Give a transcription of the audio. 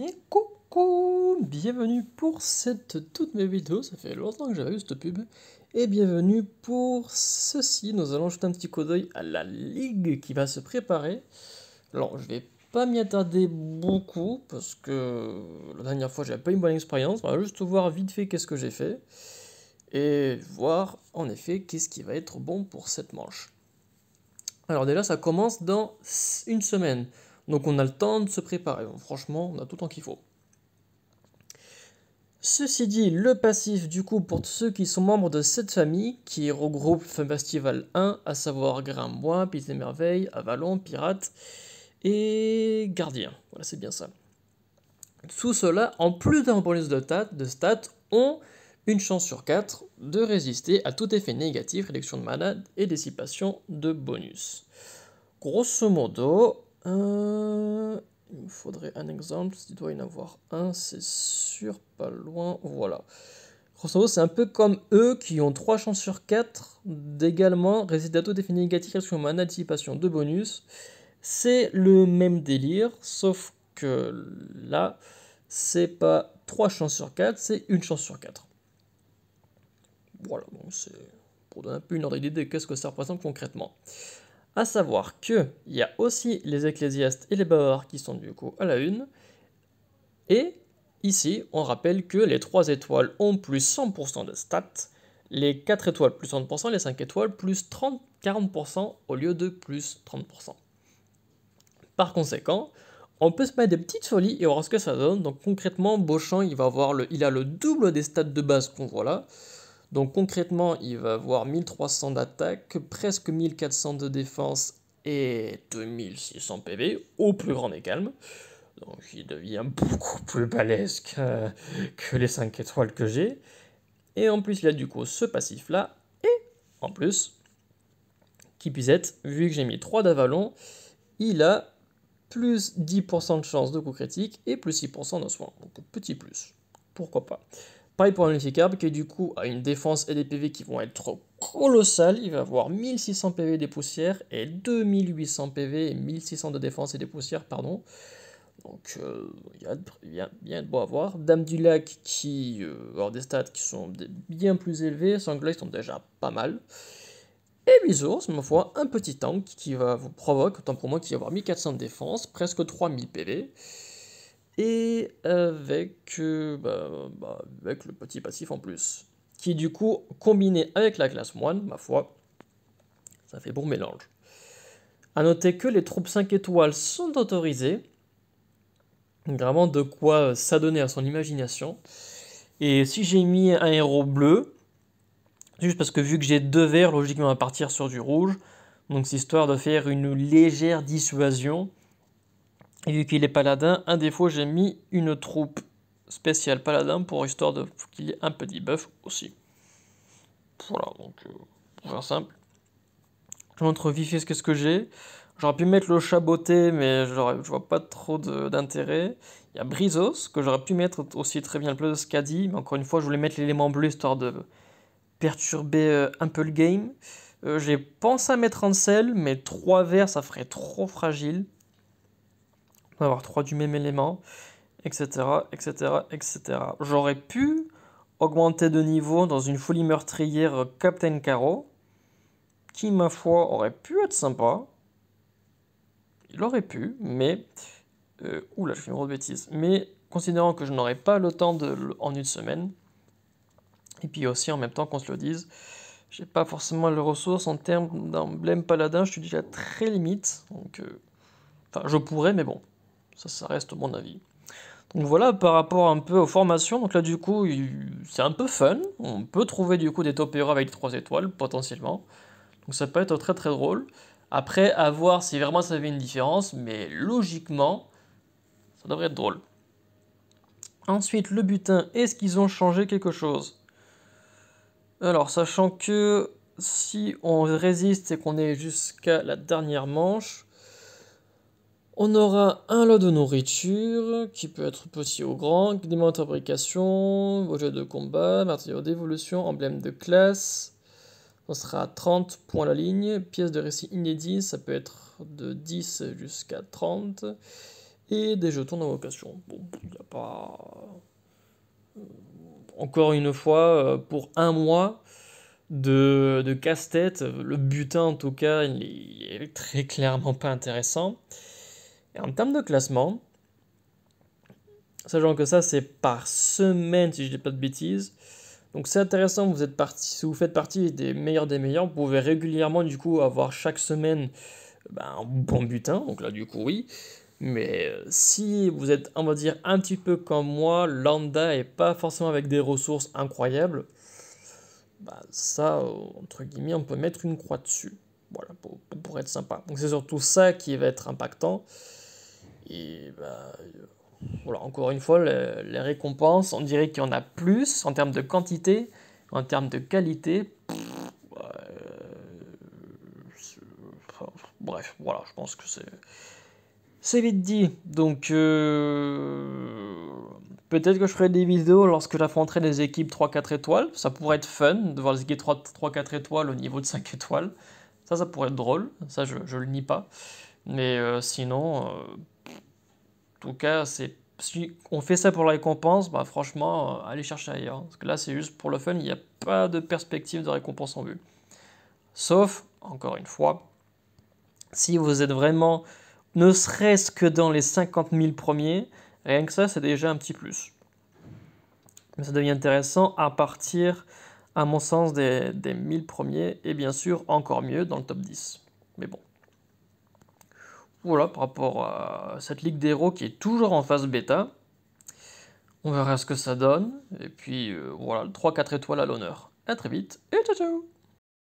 Et coucou Bienvenue pour cette toute nouvelle vidéo, ça fait longtemps que j'avais vu cette pub. Et bienvenue pour ceci, nous allons jeter un petit coup d'œil à la ligue qui va se préparer. Alors je vais pas m'y attarder beaucoup parce que la dernière fois j'avais pas une bonne expérience, on va juste voir vite fait qu'est-ce que j'ai fait. Et voir en effet qu'est-ce qui va être bon pour cette manche. Alors déjà ça commence dans une semaine. Donc on a le temps de se préparer. franchement, on a tout le temps qu'il faut. Ceci dit, le passif du coup pour ceux qui sont membres de cette famille, qui regroupe Fun Festival 1, à savoir Grimbois, Piste des Merveilles, Avalon, Pirate et Gardien. Voilà, c'est bien ça. Tout cela, en plus d'un bonus de, de stats, ont une chance sur 4 de résister à tout effet négatif, réduction de malades et dissipation de bonus. Grosso modo, euh, il me faudrait un exemple, il doit y en avoir un, c'est sûr, pas loin, voilà. c'est un peu comme eux qui ont 3 chances sur 4 d'également à taux défini négatif sur une anticipation de bonus. C'est le même délire, sauf que là, c'est pas 3 chances sur 4, c'est 1 chance sur 4. Voilà, Donc, c'est pour donner un peu une ordre d'idée de qu'est-ce que ça représente concrètement. À savoir qu'il y a aussi les ecclésiastes et les bavards qui sont du coup à la une. Et ici, on rappelle que les 3 étoiles ont plus 100% de stats, les 4 étoiles plus 30%, les 5 étoiles plus 30, 40% au lieu de plus 30%. Par conséquent, on peut se mettre des petites folies et voir ce que ça donne. Donc concrètement, Beauchamp, il, va avoir le, il a le double des stats de base qu'on voit là. Donc concrètement, il va avoir 1300 d'attaque, presque 1400 de défense et 2600 PV au plus grand des calmes. Donc il devient beaucoup plus balèze que, les 5 étoiles que j'ai. Et en plus, il a du coup ce passif-là. Et en plus, qui puisse être, vu que j'ai mis 3 d'avalon, il a plus 10% de chance de coup critique et plus 6% de soin. Donc petit plus. Pourquoi pas Pareil pour un Carb qui du coup a une défense et des PV qui vont être colossales. Il va avoir 1600 PV des poussières et 2800 PV et 1600 de défense et des poussières, pardon. Donc euh, il y, a, bien de beau à voir. Dame du Lac qui euh, hors a des stats qui sont bien plus élevés. Sanglais sont déjà pas mal. Et Bisours, ma foi, un petit tank qui va vous provoquer, autant pour moi, qu'il va avoir 1400 de défense, presque 3000 PV et euh, bah, bah, avec, le petit passif en plus, qui du coup, combiné avec la classe moine, ma foi, ça fait bon mélange. A noter que les troupes 5 étoiles sont autorisées, vraiment de quoi s'adonner à son imagination. Et si j'ai mis un héros bleu, juste parce que vu que j'ai deux verts, logiquement on va partir sur du rouge, donc c'est histoire de faire une légère dissuasion, et vu qu'il est paladin, un défaut, j'ai mis une troupe spéciale paladin pour histoire de qu'il y ait un petit buff aussi. Voilà, donc euh, pour faire simple. Je montre vite ce que j'ai. J'aurais pu mettre le chat chaboté, mais je vois pas trop d'intérêt. Il y a Brizos, que j'aurais pu mettre aussi très bien le plus de Skadi, mais encore une fois, je voulais mettre l'élément bleu histoire de perturber euh, un peu le game. Euh, j'ai pensé à mettre Ansel, mais trois verts, ça ferait trop fragile avoir trois du même élément, etc., etc., etc. J'aurais pu augmenter de niveau dans une folie meurtrière Captain Caro, qui, ma foi, aurait pu être sympa. Il aurait pu, mais... Euh, oula, je fais une grosse bêtise. Mais considérant que je n'aurais pas le temps de, en une semaine, et puis aussi en même temps qu'on se le dise, j'ai pas forcément les ressources en termes d'emblème paladin, je suis déjà très limite, donc... Euh, enfin, je pourrais, mais bon, ça, ça reste mon avis. Donc voilà, par rapport un peu aux formations, donc là du coup, c'est un peu fun. On peut trouver du coup des top avec 3 étoiles, potentiellement. Donc ça peut être très très drôle. Après, à voir si vraiment ça fait une différence, mais logiquement, ça devrait être drôle. Ensuite, le butin, est-ce qu'ils ont changé quelque chose Alors, sachant que si on résiste et qu'on est jusqu'à la dernière manche, on aura un lot de nourriture qui peut être petit ou grand, mots de fabrication, objet de combat, matériaux d'évolution, emblème de classe. On sera à 30 points la ligne. Pièces de récit inédites, ça peut être de 10 jusqu'à 30. Et des jetons d'invocation. Bon, il n'y a pas. Euh, encore une fois, euh, pour un mois de, de casse-tête, le butin en tout cas, il est très clairement pas intéressant. Et en termes de classement, sachant que ça c'est par semaine si je n'ai dis pas de bêtises, donc c'est intéressant, vous êtes parti, si vous faites partie des meilleurs des meilleurs, vous pouvez régulièrement du coup avoir chaque semaine ben, un bon butin, donc là du coup oui. Mais euh, si vous êtes, on va dire, un petit peu comme moi, lambda et pas forcément avec des ressources incroyables, bah, ça, entre guillemets, on peut mettre une croix dessus. Voilà, pour, pour être sympa. Donc c'est surtout ça qui va être impactant. Et bah, euh, voilà, encore une fois, les récompenses, on dirait qu'il y en a plus en termes de quantité, en termes de qualité. bref, voilà, je pense que c'est. C'est vite dit, donc euh, peut-être que je ferai des vidéos lorsque j'affronterai des équipes 3-4 étoiles. Ça pourrait être fun de voir les équipes 3-4 étoiles au niveau de 5 étoiles. Ça, ça pourrait être drôle, ça je, je le nie pas. Mais euh, sinon, tout cas, c'est si on fait ça pour la récompense, bah franchement, euh, allez chercher ailleurs. Parce que là, c'est juste pour le fun, il n'y a pas de perspective de récompense en vue. Sauf, encore une fois, si vous êtes vraiment, ne serait-ce que dans les 50 000 premiers, rien que ça, c'est déjà un petit plus. Mais ça devient intéressant à partir, à mon sens, des, des 1000 premiers, et bien sûr, encore mieux dans le top 10. Mais bon. Voilà, par rapport à cette Ligue des Héros qui est toujours en phase bêta. On verra ce que ça donne. Et puis euh, voilà, 3-4 étoiles à l'honneur. A très vite et ciao ciao